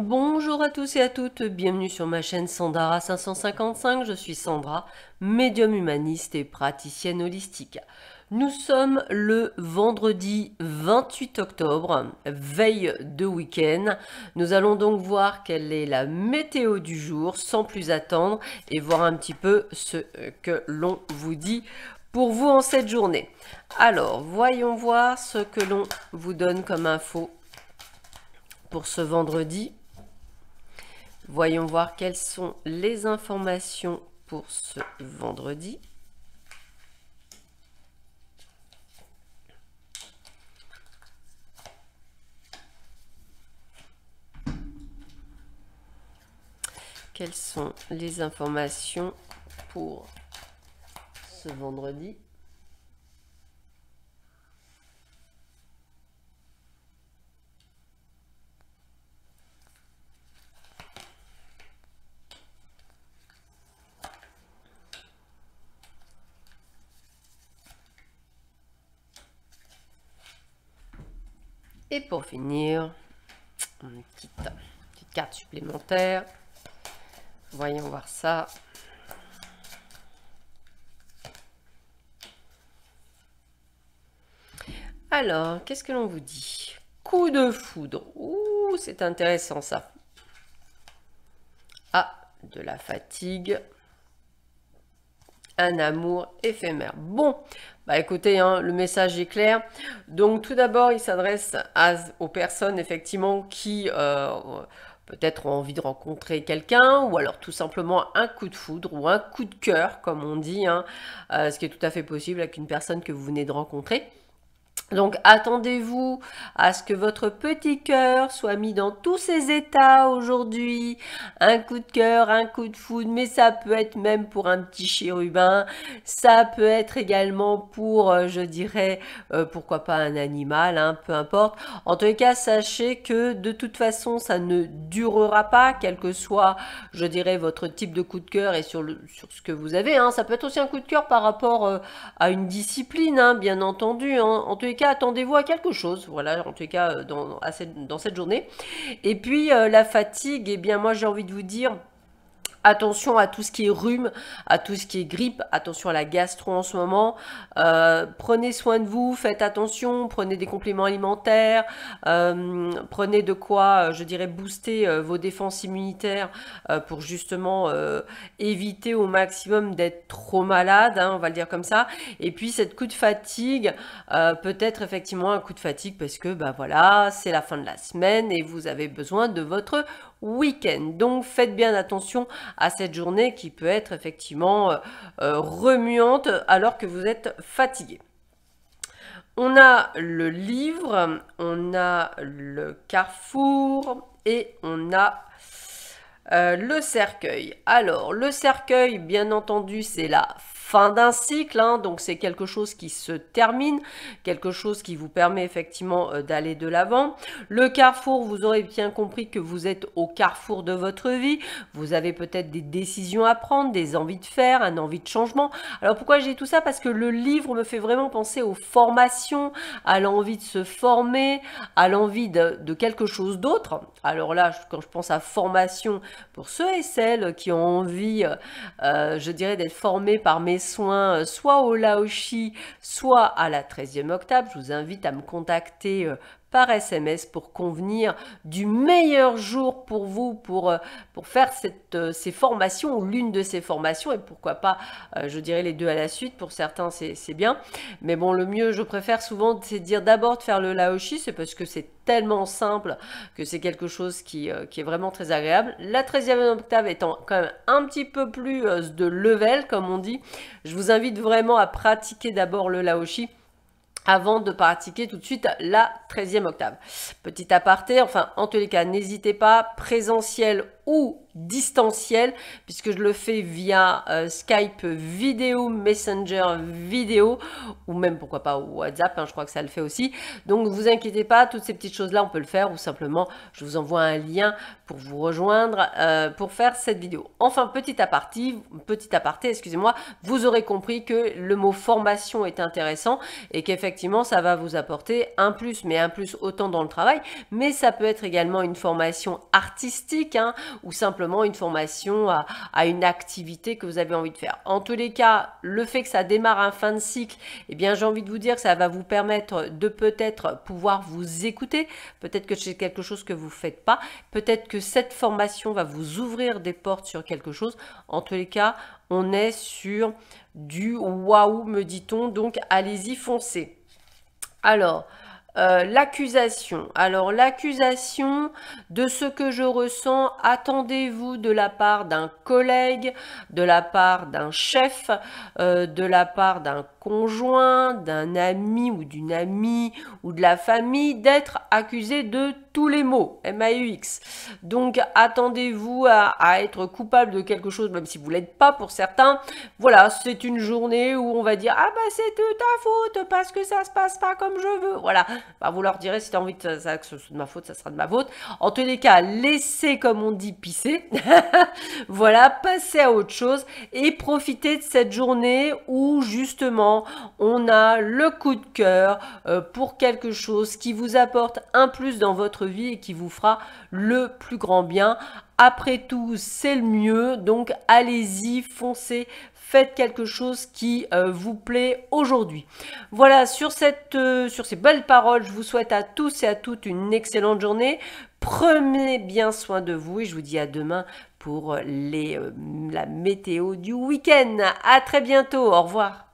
Bonjour à tous et à toutes, bienvenue sur ma chaîne Sandara 555, je suis Sandra, médium humaniste et praticienne holistique. Nous sommes le vendredi 28 octobre, veille de week-end. Nous allons donc voir quelle est la météo du jour sans plus attendre et voir un petit peu ce que l'on vous dit pour vous en cette journée. Alors, voyons voir ce que l'on vous donne comme info pour ce vendredi. Voyons voir quelles sont les informations pour ce vendredi. Quelles sont les informations pour ce vendredi Et pour finir, une petite carte supplémentaire. Voyons voir ça. Alors, qu'est-ce que l'on vous dit Coup de foudre. Ouh, c'est intéressant ça. Ah, de la fatigue un amour éphémère. Bon, bah écoutez, hein, le message est clair. Donc tout d'abord, il s'adresse aux personnes effectivement qui euh, peut-être ont envie de rencontrer quelqu'un, ou alors tout simplement un coup de foudre ou un coup de cœur, comme on dit, hein. euh, ce qui est tout à fait possible avec une personne que vous venez de rencontrer. Donc attendez-vous à ce que votre petit cœur soit mis dans tous ses états aujourd'hui. Un coup de cœur, un coup de foudre, mais ça peut être même pour un petit chérubin. Ça peut être également pour, euh, je dirais, euh, pourquoi pas un animal, hein, peu importe. En tout cas, sachez que de toute façon, ça ne durera pas, quel que soit, je dirais, votre type de coup de cœur et sur, le, sur ce que vous avez. Hein. Ça peut être aussi un coup de cœur par rapport euh, à une discipline, hein, bien entendu. En tout cas, attendez-vous à quelque chose. Voilà, en tout cas, euh, dans, cette, dans cette journée. Et puis, euh, la fatigue, eh bien, moi, j'ai envie de vous dire Attention à tout ce qui est rhume, à tout ce qui est grippe, attention à la gastro en ce moment. Euh, prenez soin de vous, faites attention, prenez des compléments alimentaires, euh, prenez de quoi, euh, je dirais, booster vos défenses immunitaires pour justement éviter au maximum d'être trop malade, hein, on va le dire comme ça. Et puis, cette coup de fatigue, peut-être effectivement un coup de fatigue parce que, bah voilà, c'est la fin de la semaine et vous avez besoin de votre week-end. Donc, faites bien attention à cette journée qui peut être effectivement euh, euh, remuante alors que vous êtes fatigué. On a le livre, on a le carrefour et on a euh, le cercueil. Alors, le cercueil, bien entendu, c'est la fin d'un cycle, hein, donc c'est quelque chose qui se termine, quelque chose qui vous permet effectivement euh, d'aller de l'avant. Le carrefour, vous aurez bien compris que vous êtes au carrefour de votre vie, vous avez peut-être des décisions à prendre, des envies de faire, un envie de changement. Alors pourquoi j'ai tout ça Parce que le livre me fait vraiment penser aux formations, à l'envie de se former, à l'envie de, quelque chose d'autre. Alors là, quand je pense à formation, pour ceux et celles qui ont envie, euh, je dirais, d'être formés par mes soins euh, soit au Laoshi, soit à la 13e octave. Je vous invite à me contacter euh, par SMS pour convenir du meilleur jour pour vous, pour, euh, pour faire cette, euh, ces formations ou l'une de ces formations, et pourquoi pas, euh, je dirais les deux à la suite, pour certains c'est bien, mais bon, le mieux, je préfère souvent, c'est dire d'abord de faire le laoshi, c'est parce que c'est tellement simple que c'est quelque chose qui, qui, est vraiment très agréable. La 13e octave étant quand même un petit peu plus de level, comme on dit, je vous invite vraiment à pratiquer d'abord le laoshi avant de pratiquer tout de suite la 13e octave. Petit aparté, enfin en tous les cas, n'hésitez pas, présentiel ou distanciel, puisque je le fais via euh, Skype vidéo, Messenger vidéo, ou même pourquoi pas WhatsApp, hein, je crois que ça le fait aussi. Donc vous inquiétez pas, toutes ces petites choses-là, on peut le faire, ou simplement je vous envoie un lien pour vous rejoindre euh, pour faire cette vidéo. Enfin, petit aparté, petit aparté, excusez-moi, vous aurez compris que le mot formation est intéressant et qu'effectivement ça va vous apporter un plus, mais un plus autant dans le travail, mais ça peut être également une formation artistique, hein, ou simplement une formation à, une activité que vous avez envie de faire. En tous les cas, le fait que ça démarre un fin de cycle, eh bien j'ai envie de vous dire que ça va vous permettre de peut-être pouvoir vous écouter, peut-être que c'est quelque chose que vous ne faites pas, peut-être que cette formation va vous ouvrir des portes sur quelque chose. En tous les cas, on est sur du waouh, me dit-on, donc allez-y, foncez. Alors, euh, l'accusation. Alors l'accusation de ce que je ressens, attendez-vous de la part d'un collègue, de la part d'un chef, euh, de la part d'un conjoint, d'un ami ou d'une amie ou de la famille d'être accusé de tous les maux, m a x Donc attendez-vous à, être coupable de quelque chose, même si vous l'êtes pas pour certains. Voilà, c'est une journée où on va dire ah bah c'est ta faute parce que ça se passe pas comme je veux. Voilà, bah, vous leur direz si as envie que ce soit de ma faute, ça sera de ma faute. En tous les cas, laissez comme on dit pisser. voilà, passez à autre chose et profitez de cette journée où justement on a le coup de cœur euh, pour quelque chose qui vous apporte un plus dans votre vie et qui vous fera le plus grand bien. Après tout, c'est le mieux, donc allez-y, foncez, faites quelque chose qui euh, vous plaît aujourd'hui. Voilà, sur, cette, euh, sur ces belles paroles, je vous souhaite à tous et à toutes une excellente journée. Prenez bien soin de vous et je vous dis à demain pour les, la météo du week-end. À très bientôt, au revoir.